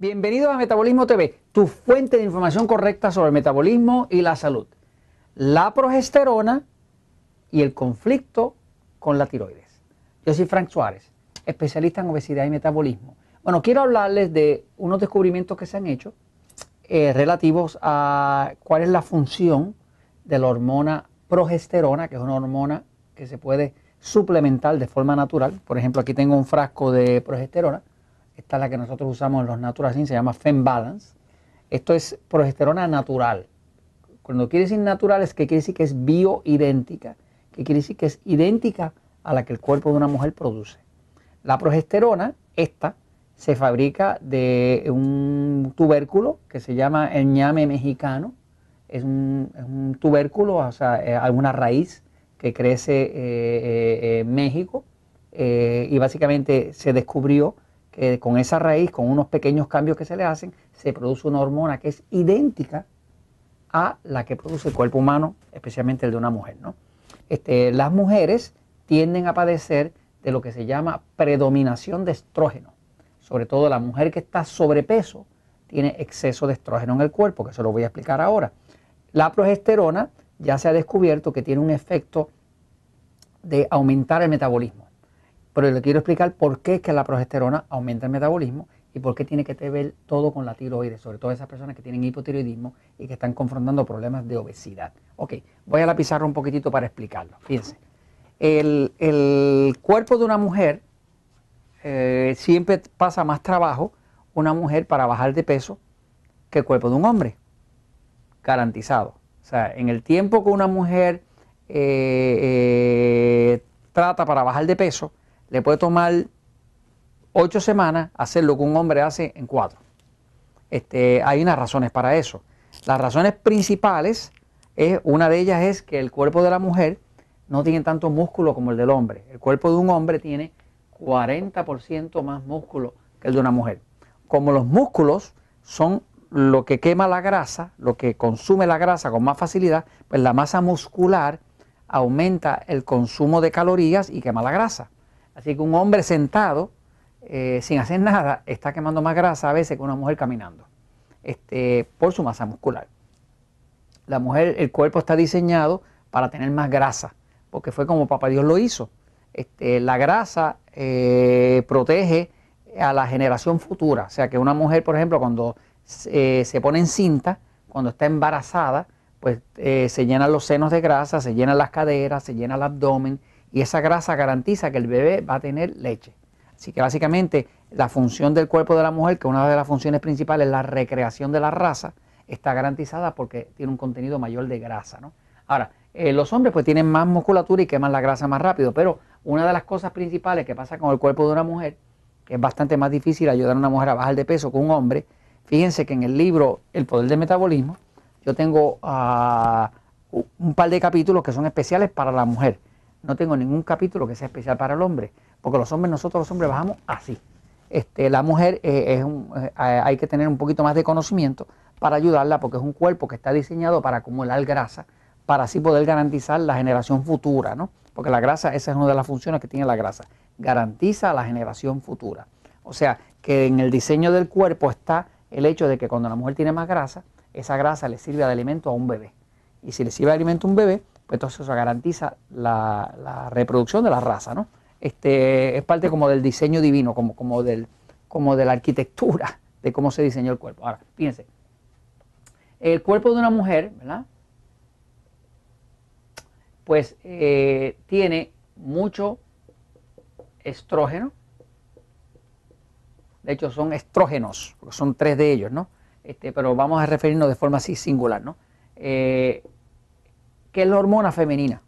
Bienvenidos a Metabolismo TV, tu fuente de información correcta sobre el metabolismo y la salud. La progesterona y el conflicto con la tiroides. Yo soy Frank Suárez, especialista en obesidad y metabolismo. Bueno, quiero hablarles de unos descubrimientos que se han hecho eh, relativos a cuál es la función de la hormona progesterona, que es una hormona que se puede suplementar de forma natural. Por ejemplo, aquí tengo un frasco de progesterona esta es la que nosotros usamos en los Naturacin, se llama Fem Balance. Esto es progesterona natural. Cuando quiere decir natural es que quiere decir que es bioidéntica, que quiere decir que es idéntica a la que el cuerpo de una mujer produce. La progesterona, esta, se fabrica de un tubérculo que se llama el ñame mexicano. Es un, tubérculo, o sea, alguna raíz que crece eh, eh, en México eh, y básicamente se descubrió eh, con esa raíz, con unos pequeños cambios que se le hacen, se produce una hormona que es idéntica a la que produce el cuerpo humano, especialmente el de una mujer. ¿no? Este, las mujeres tienden a padecer de lo que se llama predominación de estrógeno. Sobre todo la mujer que está sobrepeso tiene exceso de estrógeno en el cuerpo, que se lo voy a explicar ahora. La progesterona ya se ha descubierto que tiene un efecto de aumentar el metabolismo. Pero le quiero explicar por qué es que la progesterona aumenta el metabolismo y por qué tiene que ver todo con la tiroides, sobre todo esas personas que tienen hipotiroidismo y que están confrontando problemas de obesidad. Ok, voy a la pizarra un poquitito para explicarlo. Fíjense, el, cuerpo de una mujer eh, siempre pasa más trabajo una mujer para bajar de peso que el cuerpo de un hombre, garantizado. O sea, en el tiempo que una mujer eh, eh, trata para bajar de peso, le puede tomar ocho semanas hacer lo que un hombre hace en cuatro. Este, hay unas razones para eso. Las razones principales, es, una de ellas es que el cuerpo de la mujer no tiene tanto músculo como el del hombre. El cuerpo de un hombre tiene 40% más músculo que el de una mujer. Como los músculos son lo que quema la grasa, lo que consume la grasa con más facilidad, pues la masa muscular aumenta el consumo de calorías y quema la grasa. Así que un hombre sentado, eh, sin hacer nada, está quemando más grasa a veces que una mujer caminando, este, por su masa muscular. La mujer, el cuerpo está diseñado para tener más grasa, porque fue como papá Dios lo hizo. Este, la grasa eh, protege a la generación futura. O sea que una mujer, por ejemplo, cuando eh, se pone en cinta, cuando está embarazada, pues se llenan los senos de grasa, se llenan las caderas, se llena el abdomen y esa grasa garantiza que el bebé va a tener leche. Así que básicamente la función del cuerpo de la mujer, que una de las funciones principales es la recreación de la raza, está garantizada porque tiene un contenido mayor de grasa. ¿no? Ahora, eh, los hombres pues tienen más musculatura y queman la grasa más rápido, pero una de las cosas principales que pasa con el cuerpo de una mujer, que es bastante más difícil ayudar a una mujer a bajar de peso que un hombre, fíjense que en el libro El Poder del Metabolismo, yo tengo ah, un par de capítulos que son especiales para la mujer no tengo ningún capítulo que sea especial para el hombre, porque los hombres, nosotros los hombres bajamos así. Este, la mujer eh, es eh, hay que tener un poquito más de conocimiento para ayudarla, porque es un cuerpo que está diseñado para acumular grasa, para así poder garantizar la generación futura, ¿no? Porque la grasa, esa es una de las funciones que tiene la grasa, garantiza la generación futura. O sea, que en el diseño del cuerpo está el hecho de que cuando la mujer tiene más grasa, esa grasa le sirve de alimento a un bebé. Y si le sirve de alimento a un bebé, entonces eso garantiza la, reproducción de la raza, ¿no? Este, es parte como del diseño divino, como, del, como de la arquitectura, de cómo se diseñó el cuerpo. Ahora, fíjense, el cuerpo de una mujer, ¿verdad? Pues eh, tiene mucho estrógeno. De hecho, son estrógenos, son tres de ellos, ¿no? Este, pero vamos a referirnos de forma así singular, ¿no? Eh, que es la hormona femenina.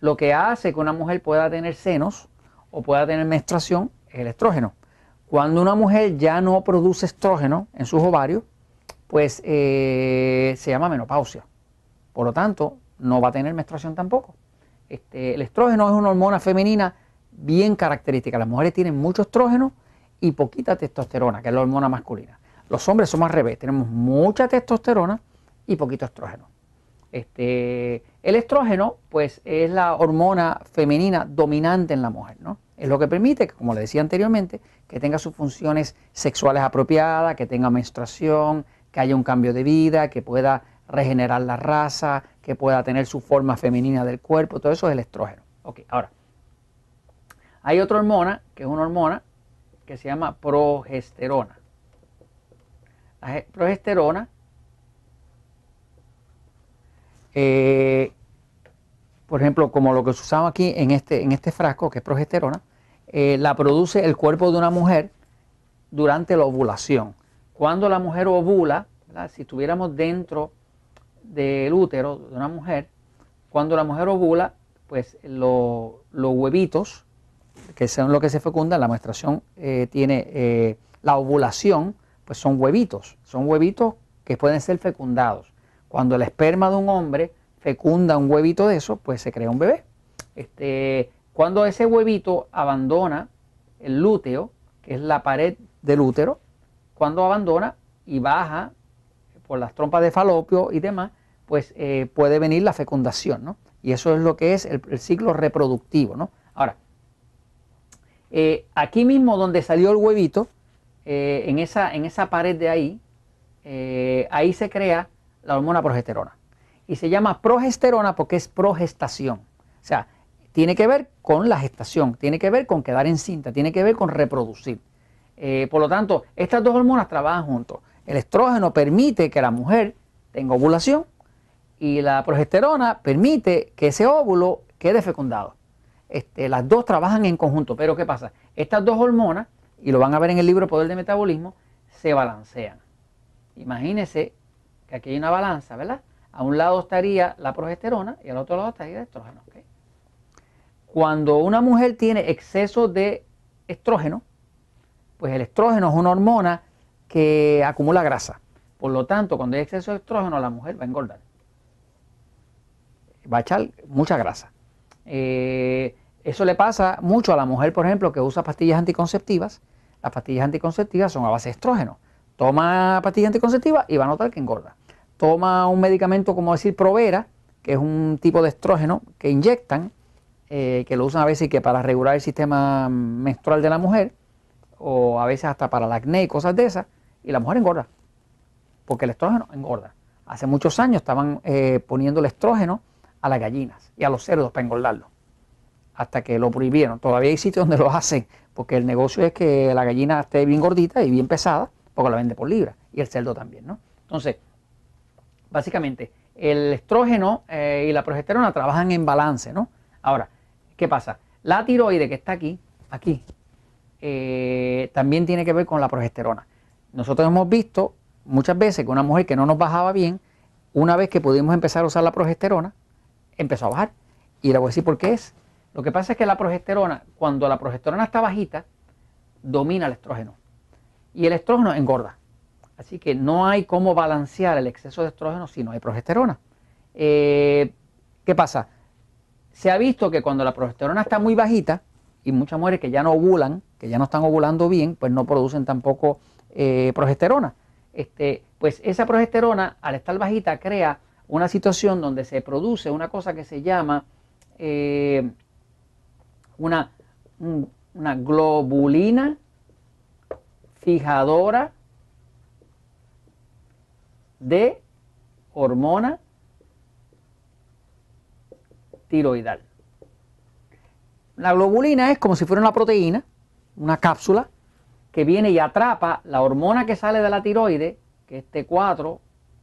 Lo que hace que una mujer pueda tener senos o pueda tener menstruación es el estrógeno. Cuando una mujer ya no produce estrógeno en sus ovarios, pues eh, se llama menopausia. Por lo tanto, no va a tener menstruación tampoco. Este, el estrógeno es una hormona femenina bien característica. Las mujeres tienen mucho estrógeno y poquita testosterona, que es la hormona masculina. Los hombres son al revés, tenemos mucha testosterona y poquito estrógeno. Este, el estrógeno, pues, es la hormona femenina dominante en la mujer, ¿no? Es lo que permite, como le decía anteriormente, que tenga sus funciones sexuales apropiadas, que tenga menstruación, que haya un cambio de vida, que pueda regenerar la raza, que pueda tener su forma femenina del cuerpo, todo eso es el estrógeno. Ok, ahora, hay otra hormona, que es una hormona que se llama progesterona. La progesterona eh, por ejemplo, como lo que usamos aquí en este, en este frasco, que es progesterona, eh, la produce el cuerpo de una mujer durante la ovulación. Cuando la mujer ovula, si estuviéramos dentro del útero de una mujer, cuando la mujer ovula, pues los huevitos, que son los que se fecundan, la menstruación eh, tiene la ovulación, pues son huevitos, son huevitos que pueden ser fecundados. Cuando el esperma de un hombre fecunda un huevito de eso, pues se crea un bebé. Este, cuando ese huevito abandona el lúteo, que es la pared del útero, cuando abandona y baja por las trompas de falopio y demás, pues eh, puede venir la fecundación, ¿no? Y eso es lo que es el, ciclo reproductivo, ¿no? Ahora, eh, aquí mismo donde salió el huevito, eh, en, esa, en esa pared de ahí, ahí se crea la hormona progesterona. Y se llama progesterona porque es progestación. O sea, tiene que ver con la gestación, tiene que ver con quedar encinta, tiene que ver con reproducir. Eh, por lo tanto, estas dos hormonas trabajan juntos. El estrógeno permite que la mujer tenga ovulación y la progesterona permite que ese óvulo quede fecundado. Este, las dos trabajan en conjunto, pero ¿qué pasa? Estas dos hormonas, y lo van a ver en el libro Poder de Metabolismo, se balancean. Imagínense que aquí hay una balanza, ¿verdad? A un lado estaría la progesterona y al otro lado estaría el estrógeno. Cuando una mujer tiene exceso de estrógeno, pues el estrógeno es una hormona que acumula grasa. Por lo tanto, cuando hay exceso de estrógeno, la mujer va a engordar. Va a echar mucha grasa. Eh, eso le pasa mucho a la mujer, por ejemplo, que usa pastillas anticonceptivas. Las pastillas anticonceptivas son a base de estrógeno. Toma pastillas anticonceptivas y va a notar que engorda toma un medicamento como decir Provera, que es un tipo de estrógeno que inyectan, eh, que lo usan a veces que para regular el sistema menstrual de la mujer, o a veces hasta para el acné y cosas de esas, y la mujer engorda, porque el estrógeno engorda. Hace muchos años estaban eh, poniendo el estrógeno a las gallinas y a los cerdos para engordarlo, hasta que lo prohibieron. Todavía hay sitios donde lo hacen, porque el negocio es que la gallina esté bien gordita y bien pesada, porque la vende por libra, y el cerdo también, ¿no? Entonces, básicamente, el estrógeno eh, y la progesterona trabajan en balance, ¿no? Ahora, ¿qué pasa? La tiroide que está aquí, aquí, eh, también tiene que ver con la progesterona. Nosotros hemos visto muchas veces que una mujer que no nos bajaba bien, una vez que pudimos empezar a usar la progesterona, empezó a bajar. Y le voy a decir por qué es. Lo que pasa es que la progesterona, cuando la progesterona está bajita, domina el estrógeno. Y el estrógeno engorda. Así que no hay cómo balancear el exceso de estrógeno si no hay progesterona. Eh, ¿Qué pasa? Se ha visto que cuando la progesterona está muy bajita, y muchas mujeres que ya no ovulan, que ya no están ovulando bien, pues no producen tampoco eh, progesterona. Este, pues esa progesterona, al estar bajita, crea una situación donde se produce una cosa que se llama eh, una globulina fijadora de hormona tiroidal. La globulina es como si fuera una proteína, una cápsula, que viene y atrapa la hormona que sale de la tiroide, que es T4,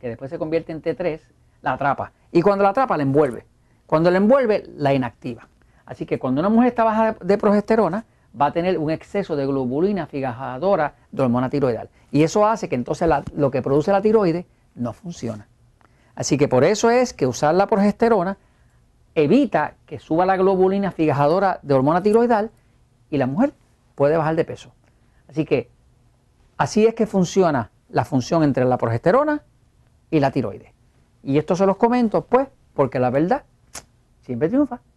que después se convierte en T3, la atrapa. Y cuando la atrapa, la envuelve. Cuando la envuelve, la inactiva. Así que cuando una mujer está baja de progesterona, va a tener un exceso de globulina fijadora de hormona tiroidal. Y eso hace que entonces lo que produce la tiroide no funciona. Así que por eso es que usar la progesterona evita que suba la globulina fijadora de hormona tiroidal y la mujer puede bajar de peso. Así que así es que funciona la función entre la progesterona y la tiroide Y esto se los comento pues porque la verdad siempre triunfa.